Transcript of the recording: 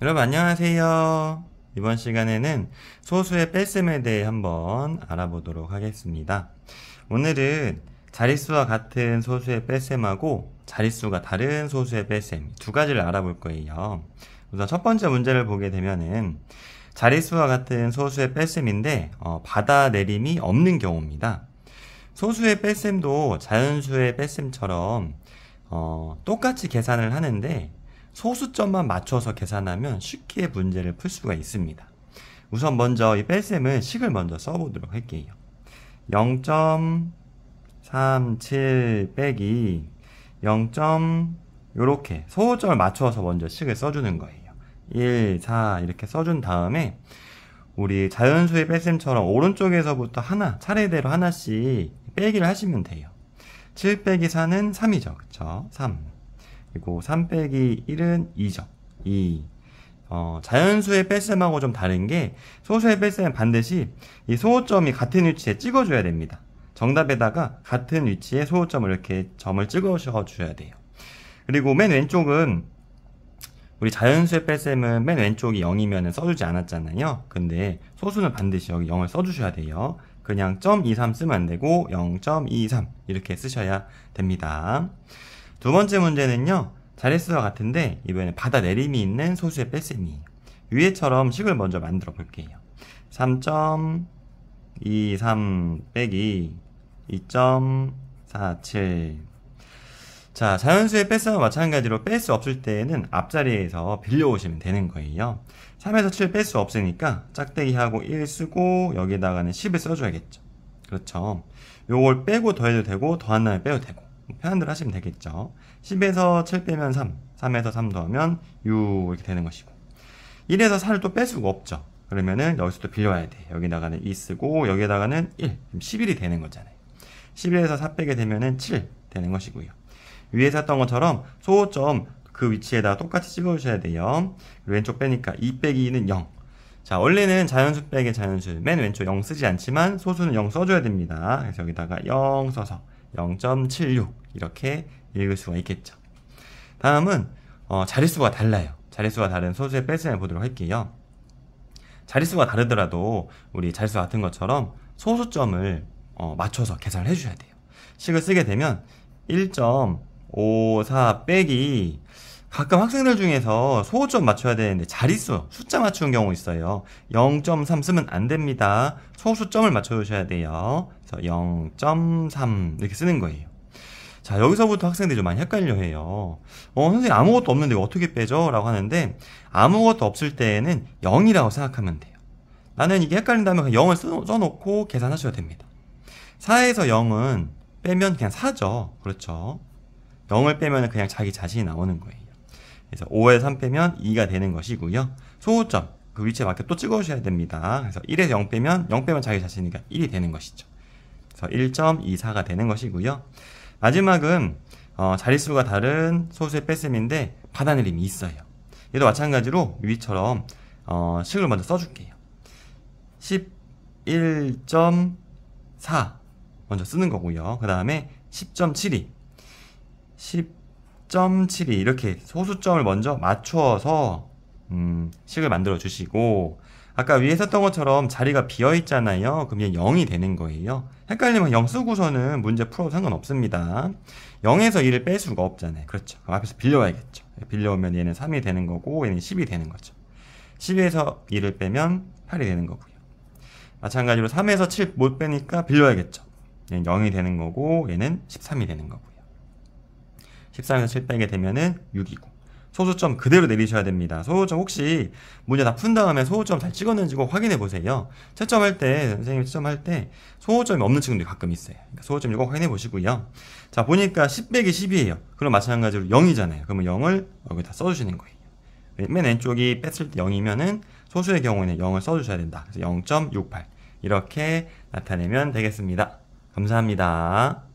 여러분 안녕하세요. 이번 시간에는 소수의 뺄셈에 대해 한번 알아보도록 하겠습니다. 오늘은 자릿수와 같은 소수의 뺄셈하고 자릿수가 다른 소수의 뺄셈 두 가지를 알아볼 거예요. 우선 첫 번째 문제를 보게 되면은 자릿수와 같은 소수의 뺄셈인데 어, 받아내림이 없는 경우입니다. 소수의 뺄셈도 자연수의 뺄셈처럼 어, 똑같이 계산을 하는데 소수점만 맞춰서 계산하면 쉽게 문제를 풀 수가 있습니다. 우선 먼저 이 뺄셈을 식을 먼저 써보도록 할게요. 0.37 빼기 0. 요렇게 소수점을 맞춰서 먼저 식을 써주는 거예요. 1, 4 이렇게 써준 다음에 우리 자연수의 뺄셈처럼 오른쪽에서부터 하나 차례대로 하나씩 빼기를 하시면 돼요. 7 빼기 4는 3이죠. 그쵸? 3. 그리고 3 빼기 1은 2죠. 2. 어, 자연수의 뺄셈하고 좀 다른 게 소수의 뺄셈은 반드시 이 소호점이 같은 위치에 찍어줘야 됩니다. 정답에다가 같은 위치에 소호점을 이렇게 점을 찍어줘야 돼요. 그리고 맨 왼쪽은 우리 자연수의 뺄셈은 맨 왼쪽이 0이면 써주지 않았잖아요. 근데 소수는 반드시 여기 0을 써주셔야 돼요. 그냥 .23 쓰면 안 되고 0.23 이렇게 쓰셔야 됩니다. 두 번째 문제는요. 자릿수와 같은데 이번에 바다 내림이 있는 소수의 뺄셈이 위에처럼 식을 먼저 만들어 볼게요. 3.23 빼기 2.47 자, 자연수의 뺄셈과 마찬가지로 뺄 수 없을 때에는 앞자리에서 빌려오시면 되는 거예요. 3에서 7 뺄 수 없으니까 짝대기하고 1 쓰고 여기다가는 에 10을 써줘야겠죠. 그렇죠. 요걸 빼고 더해도 되고 더한 다음에 빼도 되고 편한대로 하시면 되겠죠. 10에서 7 빼면 3, 3에서 3 더하면 6 이렇게 되는 것이고 1에서 4를 또 뺄 수가 없죠. 그러면은 여기서 또 빌려와야 돼. 여기다가는 2 쓰고 여기다가는 에 1, 11이 되는 거잖아요. 11에서 4 빼게 되면은 7 되는 것이고요. 위에서 했던 것처럼 소호점 그 위치에다 똑같이 찍어주셔야 돼요. 왼쪽 빼니까 2 빼기 2는 0. 자, 원래는 자연수 빼기 자연수. 맨 왼쪽 0 쓰지 않지만 소수는 0 써줘야 됩니다. 그래서 여기다가 0 써서 0.76 이렇게 읽을 수가 있겠죠. 다음은 어, 자릿수가 달라요. 자릿수가 다른 소수의 뺄셈을 보도록 할게요. 자릿수가 다르더라도 우리 자릿수 같은 것처럼 소수점을 어, 맞춰서 계산을 해주셔야 돼요. 식을 쓰게 되면 1.54 빼기 가끔 학생들 중에서 소수점 맞춰야 되는데 자릿수, 숫자 맞추는 경우 있어요. 0.3 쓰면 안 됩니다. 소수점을 맞춰주셔야 돼요. 그래서 0.3 이렇게 쓰는 거예요. 자, 여기서부터 학생들이 좀 많이 헷갈려 해요. 어, 선생님 아무것도 없는데 어떻게 빼죠? 라고 하는데 아무것도 없을 때에는 0이라고 생각하면 돼요. 나는 이게 헷갈린다면 0을 써놓고 계산하셔도 됩니다. 4에서 0은 빼면 그냥 4죠. 그렇죠. 0을 빼면 그냥 자기 자신이 나오는 거예요. 그래서 5에서 3 빼면 2가 되는 것이고요. 소호점, 그 위치에 맞게 또 찍어주셔야 됩니다. 그래서 1에서 0 빼면 0 빼면 자기 자신이가 1이 되는 것이죠. 그래서 1.24가 되는 것이고요. 마지막은 어, 자릿수가 다른 소수의 뺄셈인데 받아내림이 있어요. 얘도 마찬가지로 위처럼 어, 식을 먼저 써줄게요. 11.4 먼저 쓰는 거고요. 그 다음에 10.72 10.72 이렇게 소수점을 먼저 맞춰서 음, 식을 만들어 주시고 아까 위에 썼던 것처럼 자리가 비어 있잖아요. 그럼 이얘 0이 되는 거예요. 헷갈리면 0 쓰고서는 문제 풀어도 상관없습니다. 0에서 1을 뺄 수가 없잖아요. 그렇죠. 그럼 앞에서 빌려와야겠죠. 빌려오면 얘는 3이 되는 거고 얘는 10이 되는 거죠. 10에서 1을 빼면 8이 되는 거고요. 마찬가지로 3에서 7 못 빼니까 빌려야겠죠. 얘는 0이 되는 거고 얘는 13이 되는 거고요. 13에서 7 빼게 되면은 6이고 소수점 그대로 내리셔야 됩니다. 소수점 혹시 문제 다 푼 다음에 소수점 잘 찍었는지 꼭 확인해 보세요. 채점할 때 선생님 이 채점할 때 소수점이 없는 친구들이 가끔 있어요. 그러니까 소수점 이거 확인해 보시고요. 자 보니까 10 빼기 10이에요. 그럼 마찬가지로 0이잖아요. 그러면 0을 여기다 써주시는 거예요. 맨 왼쪽이 뺐을 때 0이면은 소수의 경우에는 0을 써주셔야 된다. 그래서 0.68 이렇게 나타내면 되겠습니다. 감사합니다.